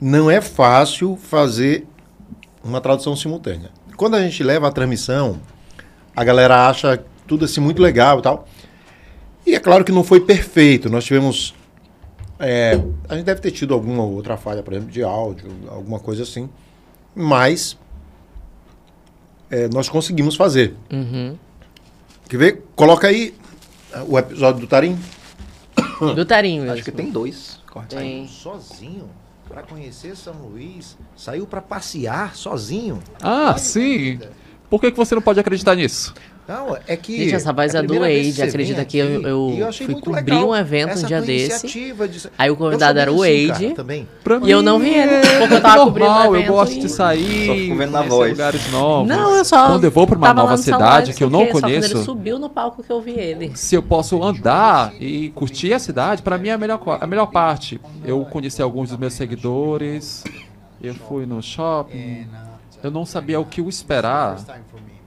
não é fácil fazer uma tradução simultânea. Quando a gente leva a transmissão, a galera acha tudo assim muito legal e tal. E é claro que não foi perfeito. Nós tivemos. É, a gente deve ter tido alguma outra falha, por exemplo, de áudio, alguma coisa assim. Mas é, nós conseguimos fazer. Uhum. Quer ver? Coloca aí o episódio do Tarim. Do Tarim mesmo. Acho que tem dois. Corta tem. Sozinho? para conhecer São Luís, saiu para passear sozinho. Ah, Olha sim. Por que, que você não pode acreditar nisso? Não, é que. Gente, essa voz é, é do Wade. Acredita que eu, eu, eu fui cobrir um evento um dia desse. De... Aí o convidado era o Wade. Assim, e eu não vi ele. É porque eu tava cobrindo. Normal, um eu gosto de sair. Só vendo na voz. lugares novos. Não, eu só. Quando eu vou pra uma nova cidade que eu não conheço. Ele subiu no palco que eu vi ele. Se eu posso andar e curtir a cidade, pra mim é a melhor, a melhor parte. Eu conheci alguns dos meus seguidores. Eu fui no shopping. Eu não sabia o que esperar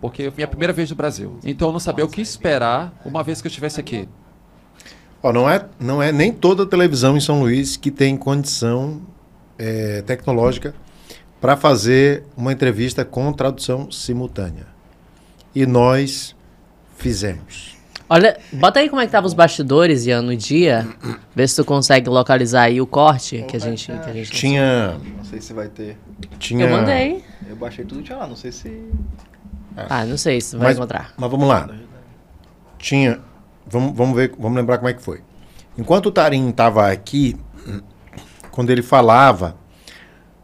porque foi minha primeira vez no Brasil. Então eu não sabia o que esperar uma vez que eu estivesse aqui. Oh, não, é, não é nem toda a televisão em São Luís que tem condição é, tecnológica para fazer uma entrevista com tradução simultânea. E nós fizemos. Olha, bota aí como é que estavam os bastidores, Ian, no dia. Vê se tu consegue localizar aí o corte que a gente... Que a é. gente tinha... Não sei se vai ter. Tinha... Eu mandei. Eu baixei tudo, tinha lá, não sei se... É. Ah, não sei se vai mas, encontrar. Mas vamos lá. Tinha. Vamos, vamos ver, vamos lembrar como é que foi. Enquanto o Tarim estava aqui, quando ele falava,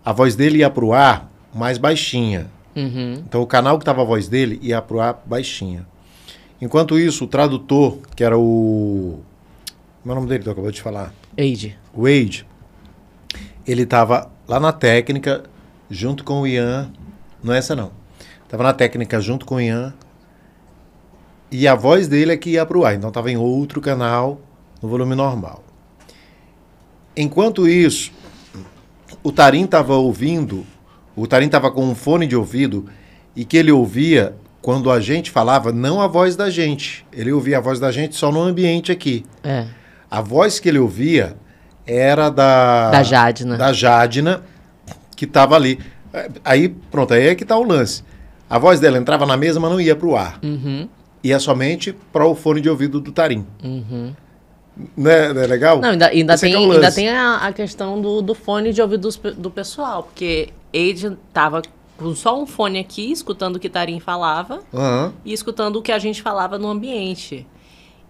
a voz dele ia pro ar mais baixinha. Uhum. Então o canal que estava a voz dele ia pro ar baixinha. Enquanto isso, o tradutor, que era o. Como é o nome dele que eu acabei de falar? Wade. Wade. Ele estava lá na técnica, junto com o Ian. Não é essa, não. Tava na técnica junto com o Ian. E a voz dele é que ia pro ar. Então tava em outro canal, no volume normal. Enquanto isso, o Tarim tava ouvindo, o Tarim tava com um fone de ouvido e que ele ouvia quando a gente falava, não a voz da gente. Ele ouvia a voz da gente só no ambiente aqui. É. A voz que ele ouvia era da. Da Jadna. Da Jadna, que estava ali. Aí, pronto, aí é que está o lance. A voz dela entrava na mesa, mas não ia para o ar. Uhum. Ia somente para o fone de ouvido do Tarim. Uhum. Não é, não é legal? Não, ainda, ainda é é tem, é um ainda tem a, a questão do, do, fone de ouvido do, do pessoal, porque ele estava com só um fone aqui, escutando o que Tarim falava uhum. e escutando o que a gente falava no ambiente.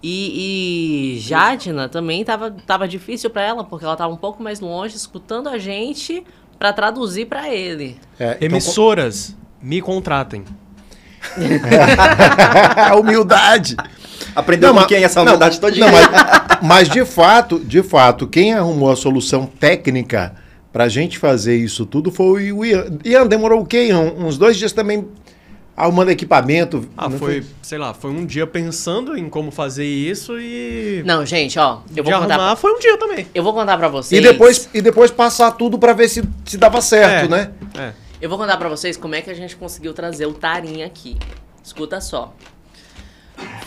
E, e Jadna também estava tava difícil para ela, porque ela estava um pouco mais longe, escutando a gente para traduzir para ele. É, então, Emissoras me contratem. É. humildade. Aprendeu com quem essa humildade não, todinha. Não, mas, mas de fato, de fato, quem arrumou a solução técnica para a gente fazer isso tudo foi o Ian. Ian demorou o quê? Uns dois dias também arrumando equipamento. Ah, foi, foi, sei lá, foi um dia pensando em como fazer isso e. Não, gente, ó, eu vou contar. Pra... Foi um dia também. Eu vou contar para vocês. E depois, e depois passar tudo para ver se, se dava certo, é, né? É. Eu vou contar para vocês como é que a gente conseguiu trazer o Tarim aqui. Escuta só.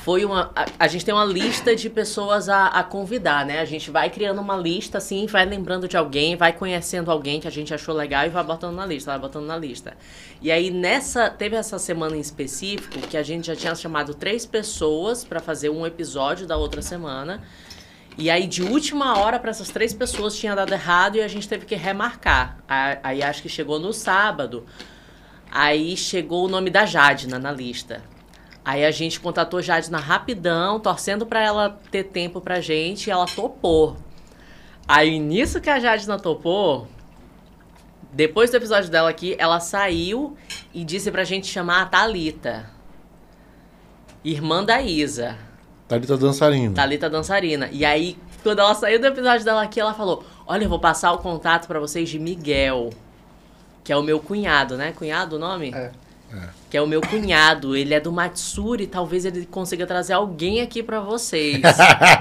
Foi uma. A, a gente tem uma lista de pessoas a, a, convidar, né? A gente vai criando uma lista assim, vai lembrando de alguém, vai conhecendo alguém que a gente achou legal e vai botando na lista, vai botando na lista. E aí nessa. Teve essa semana em específico que a gente já tinha chamado três pessoas para fazer um episódio da outra semana. E aí, de última hora, para essas três pessoas tinha dado errado e a gente teve que remarcar. Aí acho que chegou no sábado. Aí chegou o nome da Jadna na lista. Aí a gente contatou Jadna rapidão, torcendo para ela ter tempo pra gente, e ela topou. Aí nisso que a Jadna topou, depois do episódio dela aqui, ela saiu e disse pra gente chamar a Talita, irmã da Isa. Talita Dançarina. Talita Dançarina. E aí, quando ela saiu do episódio dela aqui, ela falou: Olha, eu vou passar o contato para vocês de Miguel, que é o meu cunhado, né? Cunhado o nome? É. é. Que é o meu cunhado, ele é do Matsuri, talvez ele consiga trazer alguém aqui para vocês.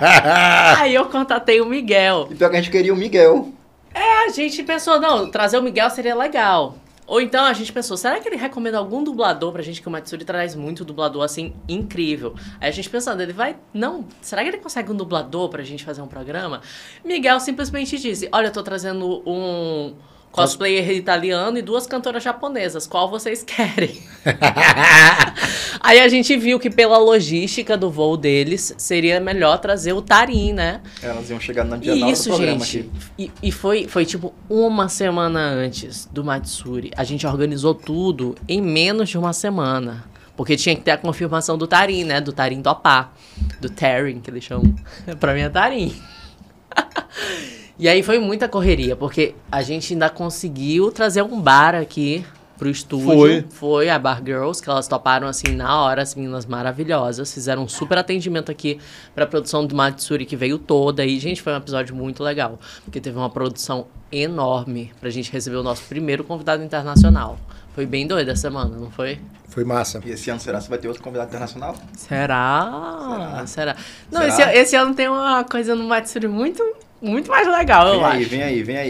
aí eu contatei o Miguel. Então a gente queria o Miguel. É, a gente pensou, não, trazer o Miguel seria legal. Ou então a gente pensou, será que ele recomenda algum dublador pra gente? Que o Matsuri traz muito dublador, assim, incrível. Aí a gente pensando, ele vai. Não, será que ele consegue um dublador pra gente fazer um programa? Miguel simplesmente disse: Olha, eu tô trazendo um cosplayer italiano e duas cantoras japonesas. Qual vocês querem? Aí a gente viu que pela logística do voo deles, seria melhor trazer o Tarim, né? Elas iam chegar na dia e isso, do programa gente, aqui. E, e foi, foi tipo uma semana antes do Matsuri. A gente organizou tudo em menos de uma semana. Porque tinha que ter a confirmação do Tarim, né? Do Tarim topar. Do Tarim, que eles chamam. pra mim é Tarim. E aí foi muita correria, porque a gente ainda conseguiu trazer um bar aqui pro estúdio. Foi. Foi a Bar Girls, que elas toparam assim na hora, as meninas maravilhosas. Fizeram um super atendimento aqui pra produção do Matsuri, que veio toda. E, gente, foi um episódio muito legal, porque teve uma produção enorme pra gente receber o nosso primeiro convidado internacional. Foi bem doida essa semana, não foi? Foi massa. E esse ano será que vai ter outro convidado internacional? Será? Será? será? Não, será? Esse, esse, ano tem uma coisa no Matsuri muito muito mais legal, vem eu aí, Vem aí, vem aí.